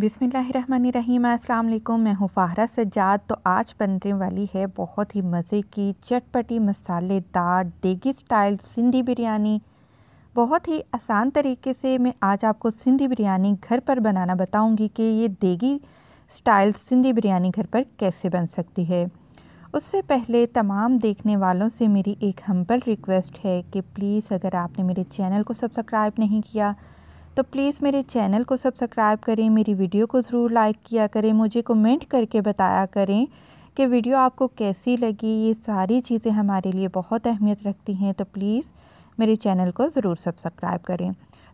बिसमीम् अल्लाम मैं हूँ फ़ाहरा सज्जाद तो आज बनने वाली है बहुत ही मज़े की चटपटी मसालेदार देगी स्टाइल सिंधी बिरयानी बहुत ही आसान तरीके से मैं आज आपको सिंधी बिरयानी घर पर बनाना बताऊंगी कि ये देगी स्टाइल सिंधी बिरयानी घर पर कैसे बन सकती है उससे पहले तमाम देखने वालों से मेरी एक हम्बल रिक्वेस्ट है कि प्लीज़ अगर आपने मेरे चैनल को सब्सक्राइब नहीं किया तो प्लीज़ मेरे चैनल को सब्सक्राइब करें मेरी वीडियो को ज़रूर लाइक किया करें मुझे कमेंट करके बताया करें कि वीडियो आपको कैसी लगी ये सारी चीज़ें हमारे लिए बहुत अहमियत रखती हैं तो प्लीज़ मेरे चैनल को ज़रूर सब्सक्राइब करें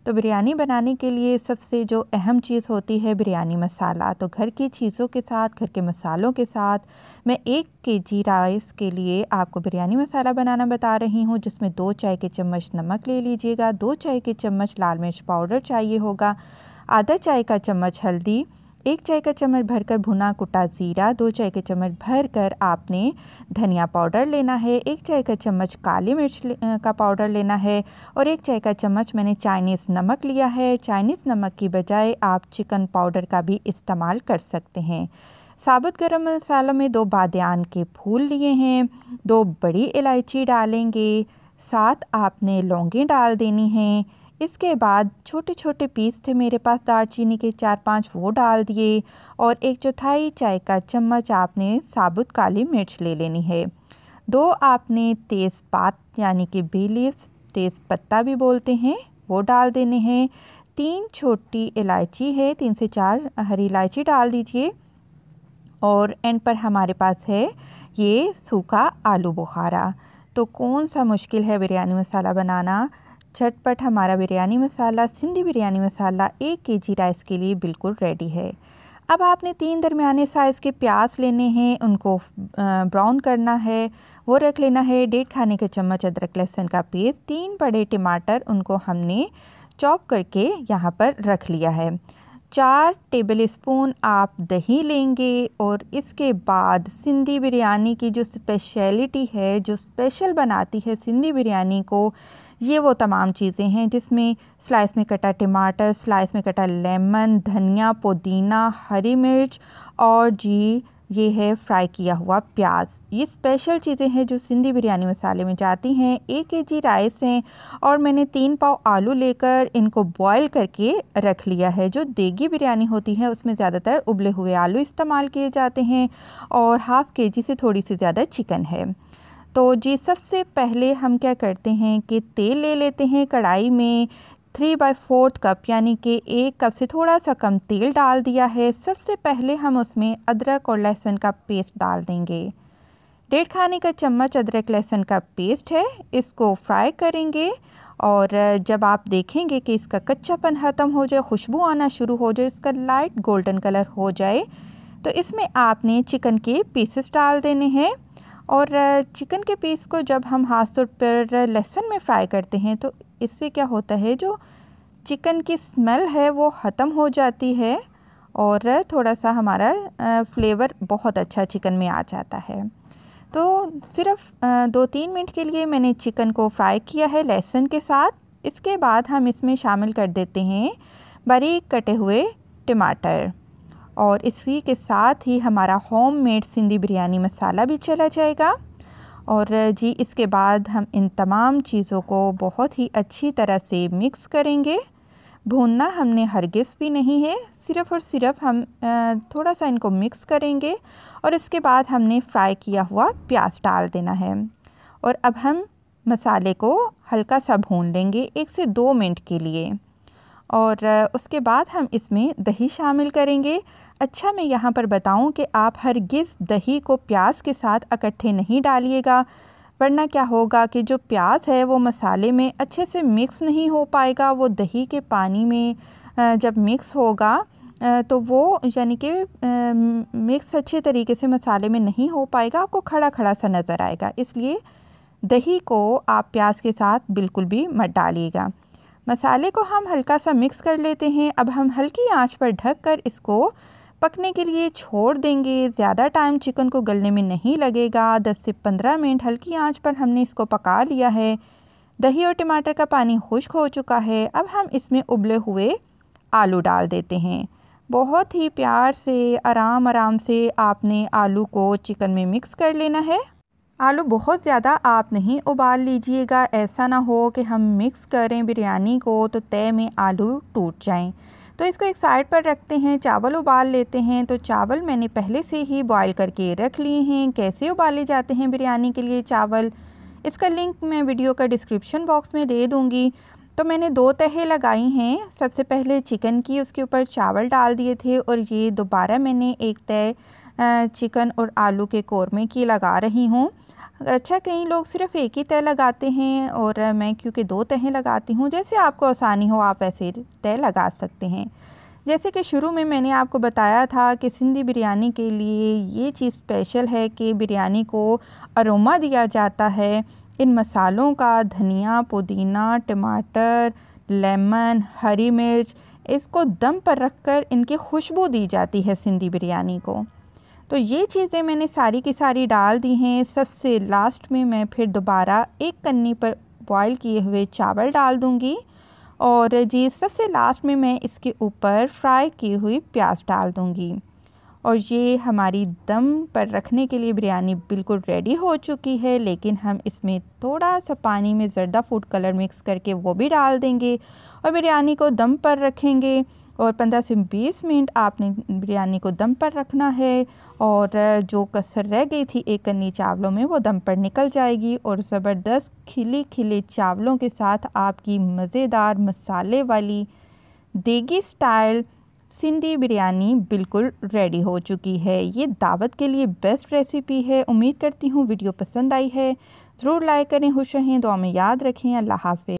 तो बिरयानी बनाने के लिए सबसे जो अहम चीज़ होती है बिरयानी मसाला तो घर की चीज़ों के साथ घर के मसालों के साथ मैं एक के जी राइस के लिए आपको बिरयानी मसाला बनाना बता रही हूँ जिसमें दो चाय के चम्मच नमक ले लीजिएगा दो चाय के चम्मच लाल मिर्च पाउडर चाहिए होगा आधा चाय का चम्मच हल्दी एक चाय का चम्मच भरकर भुना कुटा ज़ीरा दो चाय के चम्मच भरकर आपने धनिया पाउडर लेना है एक चाय का चम्मच काली मिर्च का पाउडर लेना है और एक चाय का चम्मच मैंने चाइनीज़ नमक लिया है चाइनीज़ नमक की बजाय आप चिकन पाउडर का भी इस्तेमाल कर सकते हैं साबुत गरम मसालों में दो बादन के फूल लिए हैं दो बड़ी इलायची डालेंगे साथ आपने लौंगे डाल देनी हैं इसके बाद छोटे छोटे पीस थे मेरे पास दालचीनी के चार पांच वो डाल दिए और एक चौथाई चाय का चम्मच आपने साबुत काली मिर्च ले लेनी है दो आपने तेज़पात यानी कि बी लीव्स तेज़पत्ता भी बोलते हैं वो डाल देने हैं तीन छोटी इलायची है तीन से चार हरी इलायची डाल दीजिए और एंड पर हमारे पास है ये सूखा आलू बुखारा तो कौन सा मुश्किल है बिरयानी मसाला बनाना झटपट हमारा बिरयानी मसाला सिंधी बिरयानी मसाला एक के जी राइस के लिए बिल्कुल रेडी है अब आपने तीन दरमियाने साइज़ के प्याज लेने हैं उनको ब्राउन करना है वो रख लेना है डेढ़ खाने के चम्मच अदरक लहसुन का पेस्ट तीन बड़े टमाटर उनको हमने चॉप करके यहाँ पर रख लिया है चार टेबल स्पून आप दही लेंगे और इसके बाद सिंधी बिरयानी की जो स्पेशलिटी है जो स्पेशल बनाती है सिंधी बिरयानी को ये वो तमाम चीज़ें हैं जिसमें स्लाइस में कटा टमाटर स्लाइस में कटा लेमन धनिया पुदीना हरी मिर्च और जी ये है फ्राई किया हुआ प्याज ये स्पेशल चीज़ें हैं जो सिंधी बिरयानी मसाले में जाती हैं एक के जी राइस हैं और मैंने तीन पाव आलू लेकर इनको बॉईल करके रख लिया है जो देगी बिरयानी होती है उसमें ज़्यादातर उबले हुए आलू इस्तेमाल किए जाते हैं और हाफ़ के जी से थोड़ी सी ज़्यादा चिकन है तो जी सबसे पहले हम क्या करते हैं कि तेल ले लेते हैं कढ़ाई में थ्री बाई फोर्थ कप यानी कि एक कप से थोड़ा सा कम तेल डाल दिया है सबसे पहले हम उसमें अदरक और लहसुन का पेस्ट डाल देंगे डेढ़ खाने का चम्मच अदरक लहसुन का पेस्ट है इसको फ्राई करेंगे और जब आप देखेंगे कि इसका कच्चापन ख़त्म हो जाए खुशबू आना शुरू हो जाए इसका लाइट गोल्डन कलर हो जाए तो इसमें आपने चिकन के पीसेस डाल देने हैं और चिकन के पीस को जब हम ख़ास तौर पर लहसुन में फ्राई करते हैं तो इससे क्या होता है जो चिकन की स्मेल है वो ख़त्म हो जाती है और थोड़ा सा हमारा फ्लेवर बहुत अच्छा चिकन में आ जाता है तो सिर्फ दो तीन मिनट के लिए मैंने चिकन को फ्राई किया है लहसुन के साथ इसके बाद हम इसमें शामिल कर देते हैं बारीक कटे हुए टमाटर और इसी के साथ ही हमारा होम मेड सिंधी बिरयानी मसाला भी चला जाएगा और जी इसके बाद हम इन तमाम चीज़ों को बहुत ही अच्छी तरह से मिक्स करेंगे भूनना हमने हरगिज़ भी नहीं है सिर्फ़ और सिर्फ हम थोड़ा सा इनको मिक्स करेंगे और इसके बाद हमने फ्राई किया हुआ प्याज डाल देना है और अब हम मसाले को हल्का सा भून लेंगे एक से दो मिनट के लिए और उसके बाद हम इसमें दही शामिल करेंगे अच्छा मैं यहाँ पर बताऊँ कि आप हरगिज़ दही को प्याज के साथ इकट्ठे नहीं डालिएगा वरना क्या होगा कि जो प्याज है वो मसाले में अच्छे से मिक्स नहीं हो पाएगा वो दही के पानी में जब मिक्स होगा तो वो यानी कि मिक्स अच्छे तरीके से मसाले में नहीं हो पाएगा आपको खड़ा खड़ा सा नज़र आएगा इसलिए दही को आप प्याज के साथ बिल्कुल भी मत डालिएगा मसाले को हम हल्का सा मिक्स कर लेते हैं अब हम हल्की आंच पर ढक कर इसको पकने के लिए छोड़ देंगे ज़्यादा टाइम चिकन को गलने में नहीं लगेगा 10 से 15 मिनट हल्की आंच पर हमने इसको पका लिया है दही और टमाटर का पानी खुश्क हो चुका है अब हम इसमें उबले हुए आलू डाल देते हैं बहुत ही प्यार से आराम आराम से आपने आलू को चिकन में मिक्स कर लेना है आलू बहुत ज़्यादा आप नहीं उबाल लीजिएगा ऐसा ना हो कि हम मिक्स करें बिरयानी को तो तय में आलू टूट जाएं तो इसको एक साइड पर रखते हैं चावल उबाल लेते हैं तो चावल मैंने पहले से ही बॉईल करके रख लिए हैं कैसे उबाले जाते हैं बिरयानी के लिए चावल इसका लिंक मैं वीडियो का डिस्क्रिप्शन बॉक्स में दे दूँगी तो मैंने दो तहे लगाई हैं सबसे पहले चिकन की उसके ऊपर चावल डाल दिए थे और ये दोबारा मैंने एक तय चिकन और आलू के कौरमे की लगा रही हूँ अच्छा कई लोग सिर्फ एक ही तय लगाते हैं और मैं क्योंकि दो तहें लगाती हूँ जैसे आपको आसानी हो आप ऐसे तय लगा सकते हैं जैसे कि शुरू में मैंने आपको बताया था कि सिंधी बिरयानी के लिए ये चीज़ स्पेशल है कि बिरयानी को अरोमा दिया जाता है इन मसालों का धनिया पुदीना टमाटर लेमन हरी मिर्च इसको दम पर रखकर इनकी खुशबू दी जाती है सिंधी बिरयानी को तो ये चीज़ें मैंने सारी की सारी डाल दी हैं सबसे लास्ट में मैं फिर दोबारा एक कन्नी पर बॉयल किए हुए चावल डाल दूँगी और जी सबसे लास्ट में मैं इसके ऊपर फ्राई की हुई प्याज डाल दूँगी और ये हमारी दम पर रखने के लिए बिरयानी बिल्कुल रेडी हो चुकी है लेकिन हम इसमें थोड़ा सा पानी में ज़रदा फूड कलर मिक्स करके वो भी डाल देंगे और बिरयानी को दम पर रखेंगे और 15 से 20 मिनट आपने बिरयानी को दम पर रखना है और जो कसर रह गई थी एक कन्नी चावलों में वो दम पर निकल जाएगी और ज़बरदस्त खिले खिले चावलों के साथ आपकी मज़ेदार मसाले वाली देगी स्टाइल सिंधी बिरयानी बिल्कुल रेडी हो चुकी है ये दावत के लिए बेस्ट रेसिपी है उम्मीद करती हूँ वीडियो पसंद आई है ज़रूर लाइक करें खुश रहें दुआ में याद रखें अल्लाह हाफि